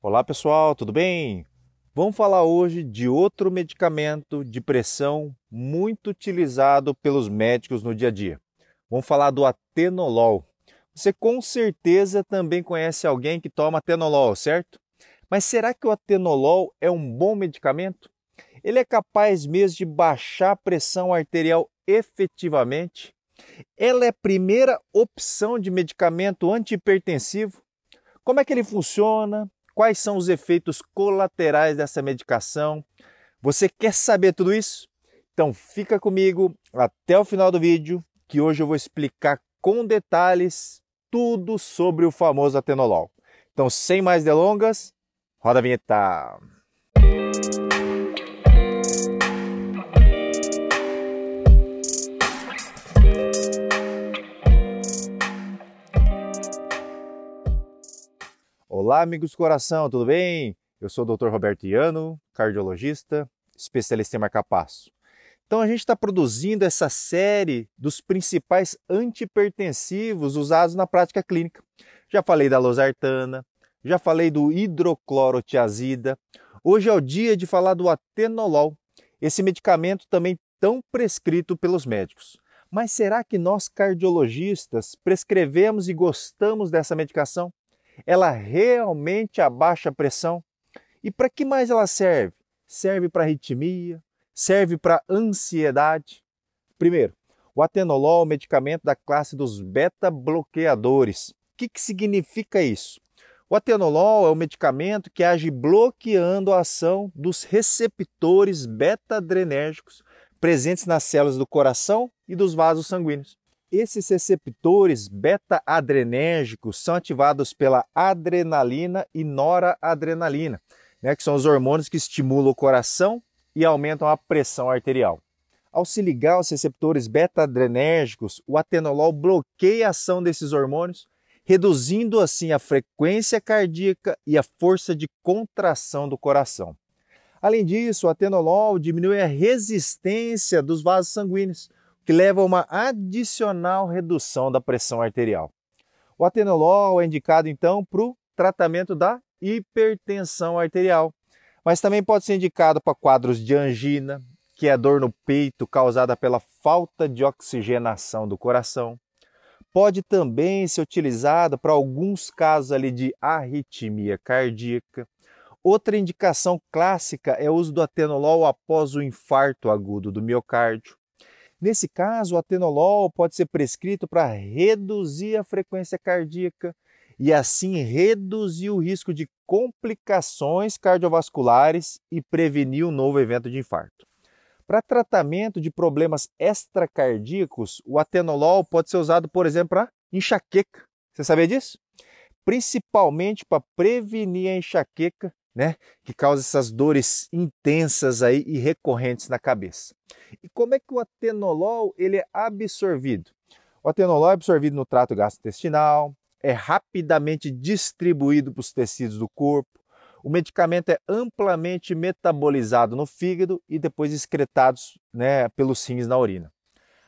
Olá pessoal, tudo bem? Vamos falar hoje de outro medicamento de pressão muito utilizado pelos médicos no dia a dia. Vamos falar do atenolol. Você com certeza também conhece alguém que toma atenolol, certo? Mas será que o atenolol é um bom medicamento? Ele é capaz mesmo de baixar a pressão arterial efetivamente? Ela é a primeira opção de medicamento antihipertensivo? Como é que ele funciona? Quais são os efeitos colaterais dessa medicação? Você quer saber tudo isso? Então fica comigo até o final do vídeo, que hoje eu vou explicar com detalhes tudo sobre o famoso atenolol. Então, sem mais delongas, roda a vinheta. Música Olá, amigos do coração, tudo bem? Eu sou o Dr. Roberto Iano, cardiologista, especialista em marcapasso. Então, a gente está produzindo essa série dos principais antipertensivos usados na prática clínica. Já falei da losartana, já falei do hidroclorotiazida. Hoje é o dia de falar do atenolol, esse medicamento também tão prescrito pelos médicos. Mas será que nós cardiologistas prescrevemos e gostamos dessa medicação? ela realmente abaixa a pressão. E para que mais ela serve? Serve para arritmia, serve para ansiedade. Primeiro, o atenolol é um medicamento da classe dos beta-bloqueadores. O que, que significa isso? O atenolol é um medicamento que age bloqueando a ação dos receptores beta-adrenérgicos presentes nas células do coração e dos vasos sanguíneos. Esses receptores beta-adrenérgicos são ativados pela adrenalina e noradrenalina, né, que são os hormônios que estimulam o coração e aumentam a pressão arterial. Ao se ligar aos receptores beta-adrenérgicos, o atenolol bloqueia a ação desses hormônios, reduzindo assim a frequência cardíaca e a força de contração do coração. Além disso, o atenolol diminui a resistência dos vasos sanguíneos, que leva a uma adicional redução da pressão arterial. O atenolol é indicado então para o tratamento da hipertensão arterial, mas também pode ser indicado para quadros de angina, que é a dor no peito causada pela falta de oxigenação do coração. Pode também ser utilizado para alguns casos ali de arritmia cardíaca. Outra indicação clássica é o uso do atenolol após o infarto agudo do miocárdio. Nesse caso, o atenolol pode ser prescrito para reduzir a frequência cardíaca e assim reduzir o risco de complicações cardiovasculares e prevenir um novo evento de infarto. Para tratamento de problemas extracardíacos, o atenolol pode ser usado, por exemplo, para enxaqueca. Você sabia disso? Principalmente para prevenir a enxaqueca né? Que causa essas dores intensas aí e recorrentes na cabeça. E como é que o atenolol ele é absorvido? O atenolol é absorvido no trato gastrointestinal, é rapidamente distribuído para os tecidos do corpo. O medicamento é amplamente metabolizado no fígado e depois excretado né, pelos rins na urina.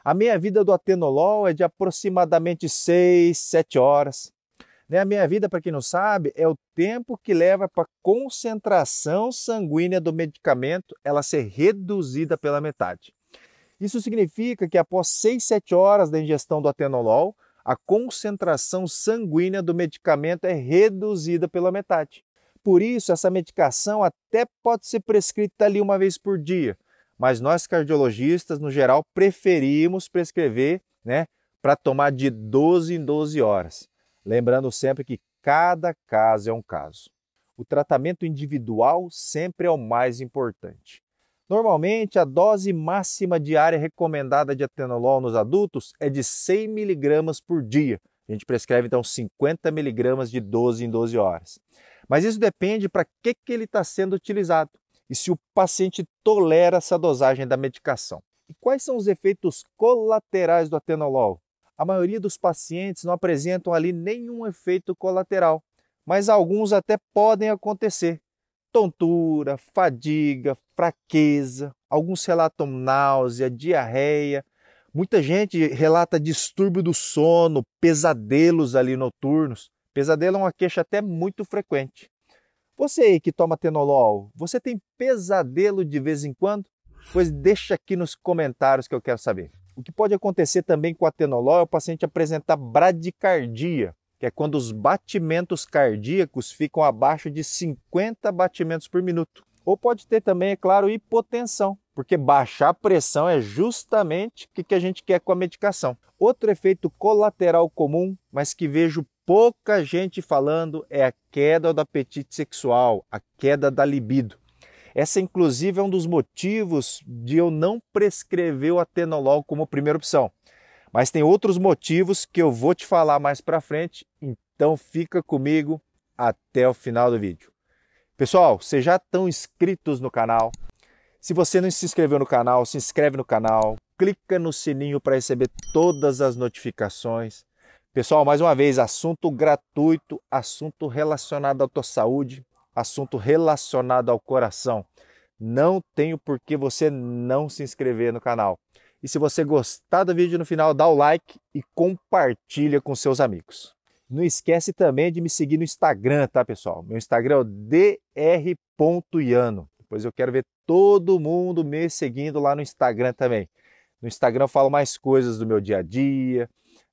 A meia-vida do atenolol é de aproximadamente 6, 7 horas. Né, a minha vida, para quem não sabe, é o tempo que leva para a concentração sanguínea do medicamento ela ser reduzida pela metade. Isso significa que após 6, 7 horas da ingestão do atenolol, a concentração sanguínea do medicamento é reduzida pela metade. Por isso, essa medicação até pode ser prescrita ali uma vez por dia, mas nós cardiologistas, no geral, preferimos prescrever né, para tomar de 12 em 12 horas. Lembrando sempre que cada caso é um caso. O tratamento individual sempre é o mais importante. Normalmente, a dose máxima diária recomendada de atenolol nos adultos é de 100 mg por dia. A gente prescreve então 50 mg de 12 em 12 horas. Mas isso depende para que, que ele está sendo utilizado e se o paciente tolera essa dosagem da medicação. E quais são os efeitos colaterais do atenolol? a maioria dos pacientes não apresentam ali nenhum efeito colateral, mas alguns até podem acontecer. Tontura, fadiga, fraqueza, alguns relatam náusea, diarreia. Muita gente relata distúrbio do sono, pesadelos ali noturnos. Pesadelo é uma queixa até muito frequente. Você aí que toma Tenolol, você tem pesadelo de vez em quando? Pois deixa aqui nos comentários que eu quero saber. O que pode acontecer também com o atenolol é o paciente apresentar bradicardia, que é quando os batimentos cardíacos ficam abaixo de 50 batimentos por minuto. Ou pode ter também, é claro, hipotensão, porque baixar a pressão é justamente o que a gente quer com a medicação. Outro efeito colateral comum, mas que vejo pouca gente falando, é a queda do apetite sexual, a queda da libido. Essa, inclusive, é um dos motivos de eu não prescrever o atenolol como primeira opção. Mas tem outros motivos que eu vou te falar mais para frente, então fica comigo até o final do vídeo. Pessoal, vocês já estão inscritos no canal? Se você não se inscreveu no canal, se inscreve no canal, clica no sininho para receber todas as notificações. Pessoal, mais uma vez, assunto gratuito, assunto relacionado à tua saúde, assunto relacionado ao coração, não tenho por que você não se inscrever no canal. E se você gostar do vídeo no final, dá o like e compartilha com seus amigos. Não esquece também de me seguir no Instagram, tá, pessoal? Meu Instagram é o dr.iano. Depois eu quero ver todo mundo me seguindo lá no Instagram também. No Instagram eu falo mais coisas do meu dia a dia,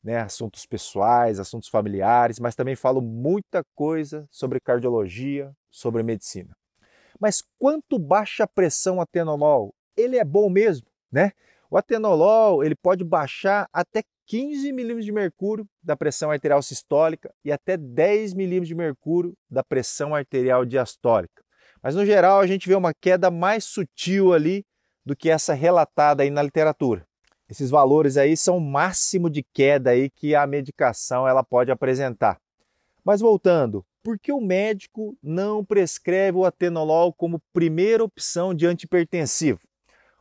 né, assuntos pessoais, assuntos familiares, mas também falo muita coisa sobre cardiologia, sobre medicina. Mas quanto baixa a pressão atenolol? Ele é bom mesmo, né? O atenolol ele pode baixar até 15 milímetros de mercúrio da pressão arterial sistólica e até 10 milímetros de mercúrio da pressão arterial diastólica. Mas no geral a gente vê uma queda mais sutil ali do que essa relatada aí na literatura. Esses valores aí são o máximo de queda aí que a medicação ela pode apresentar. Mas voltando, por que o médico não prescreve o atenolol como primeira opção de antipertensivo?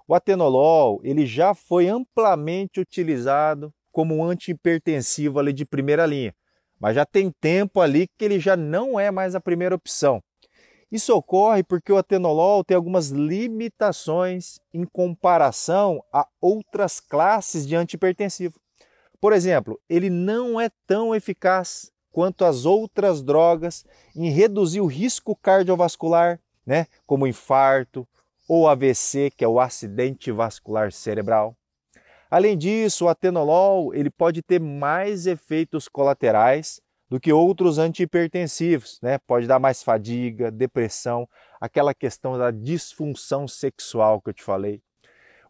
O atenolol ele já foi amplamente utilizado como um antihipertensivo ali de primeira linha, mas já tem tempo ali que ele já não é mais a primeira opção. Isso ocorre porque o atenolol tem algumas limitações em comparação a outras classes de antipertensivo. Por exemplo, ele não é tão eficaz quanto às outras drogas em reduzir o risco cardiovascular, né, como infarto ou AVC, que é o acidente vascular cerebral. Além disso, o atenolol ele pode ter mais efeitos colaterais do que outros antihipertensivos, né? Pode dar mais fadiga, depressão, aquela questão da disfunção sexual que eu te falei.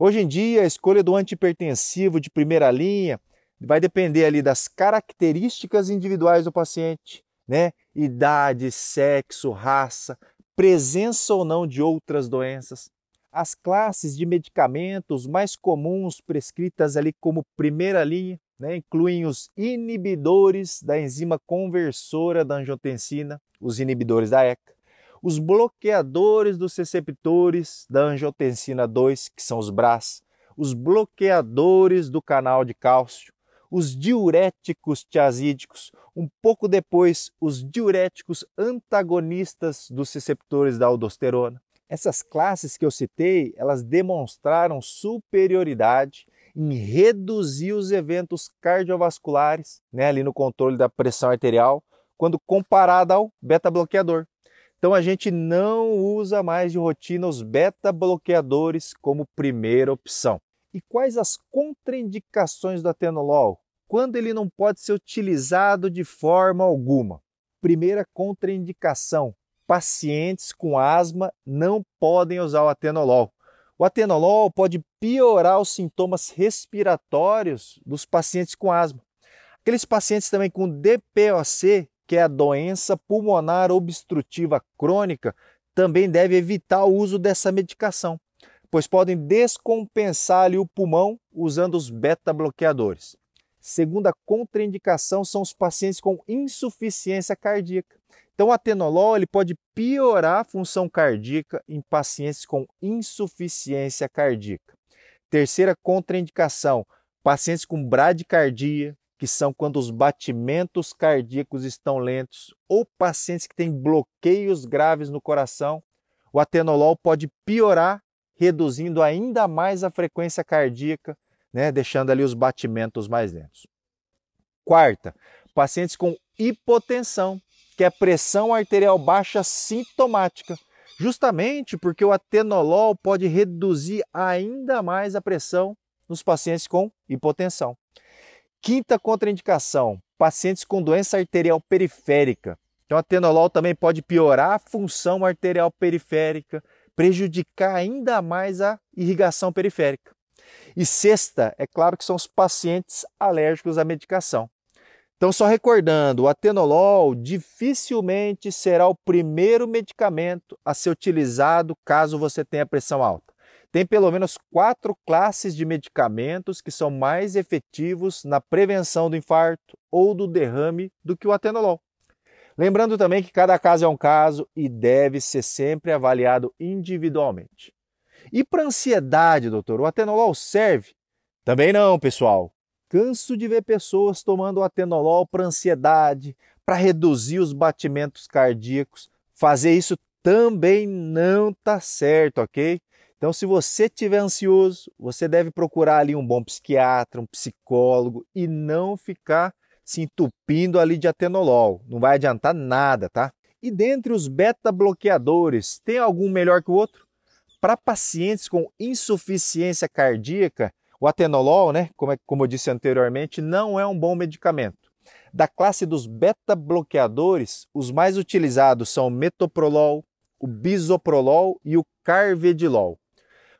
Hoje em dia, a escolha do antihipertensivo de primeira linha vai depender ali das características individuais do paciente, né? Idade, sexo, raça, presença ou não de outras doenças, as classes de medicamentos mais comuns prescritas ali como primeira linha, né, incluem os inibidores da enzima conversora da angiotensina, os inibidores da ECA, os bloqueadores dos receptores da angiotensina 2, que são os BRAS, os bloqueadores do canal de cálcio, os diuréticos tiazídicos, um pouco depois, os diuréticos antagonistas dos receptores da aldosterona. Essas classes que eu citei, elas demonstraram superioridade em reduzir os eventos cardiovasculares, né, ali no controle da pressão arterial, quando comparada ao beta-bloqueador. Então a gente não usa mais de rotina os beta-bloqueadores como primeira opção. E quais as contraindicações do atenolol? quando ele não pode ser utilizado de forma alguma. Primeira contraindicação: pacientes com asma não podem usar o atenolol. O atenolol pode piorar os sintomas respiratórios dos pacientes com asma. Aqueles pacientes também com DPOC, que é a doença pulmonar obstrutiva crônica, também deve evitar o uso dessa medicação, pois podem descompensar o pulmão usando os beta-bloqueadores. Segunda contraindicação são os pacientes com insuficiência cardíaca. Então, o atenolol ele pode piorar a função cardíaca em pacientes com insuficiência cardíaca. Terceira contraindicação, pacientes com bradicardia, que são quando os batimentos cardíacos estão lentos, ou pacientes que têm bloqueios graves no coração, o atenolol pode piorar, reduzindo ainda mais a frequência cardíaca, né, deixando ali os batimentos mais lentos. Quarta, pacientes com hipotensão, que é pressão arterial baixa sintomática, justamente porque o atenolol pode reduzir ainda mais a pressão nos pacientes com hipotensão. Quinta contraindicação, pacientes com doença arterial periférica. Então, o atenolol também pode piorar a função arterial periférica, prejudicar ainda mais a irrigação periférica. E sexta, é claro que são os pacientes alérgicos à medicação. Então, só recordando, o atenolol dificilmente será o primeiro medicamento a ser utilizado caso você tenha pressão alta. Tem pelo menos quatro classes de medicamentos que são mais efetivos na prevenção do infarto ou do derrame do que o atenolol. Lembrando também que cada caso é um caso e deve ser sempre avaliado individualmente. E para ansiedade, doutor, o atenolol serve? Também não, pessoal. Canso de ver pessoas tomando o atenolol para ansiedade, para reduzir os batimentos cardíacos. Fazer isso também não tá certo, ok? Então, se você estiver ansioso, você deve procurar ali um bom psiquiatra, um psicólogo e não ficar se entupindo ali de atenolol. Não vai adiantar nada, tá? E dentre os beta-bloqueadores, tem algum melhor que o outro? Para pacientes com insuficiência cardíaca, o atenolol, né, como, é, como eu disse anteriormente, não é um bom medicamento. Da classe dos beta-bloqueadores, os mais utilizados são o metoprolol, o bisoprolol e o carvedilol.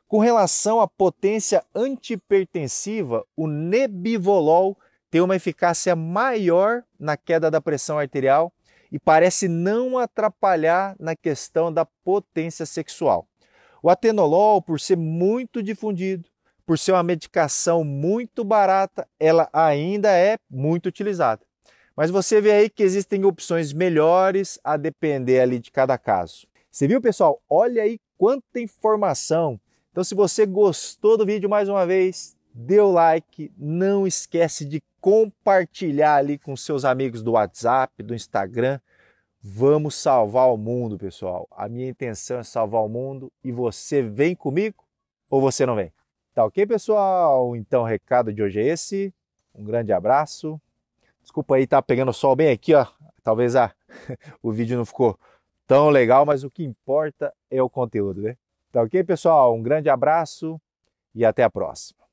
Com relação à potência antipertensiva, o nebivolol tem uma eficácia maior na queda da pressão arterial e parece não atrapalhar na questão da potência sexual. O atenolol, por ser muito difundido, por ser uma medicação muito barata, ela ainda é muito utilizada. Mas você vê aí que existem opções melhores a depender ali de cada caso. Você viu, pessoal? Olha aí quanta informação. Então, se você gostou do vídeo mais uma vez, dê o like, não esquece de compartilhar ali com seus amigos do WhatsApp, do Instagram, Vamos salvar o mundo, pessoal. A minha intenção é salvar o mundo e você vem comigo ou você não vem? Tá ok, pessoal? Então, o recado de hoje é esse. Um grande abraço. Desculpa aí, tá pegando sol bem aqui, ó. Talvez a, o vídeo não ficou tão legal, mas o que importa é o conteúdo, né? Tá ok, pessoal? Um grande abraço e até a próxima.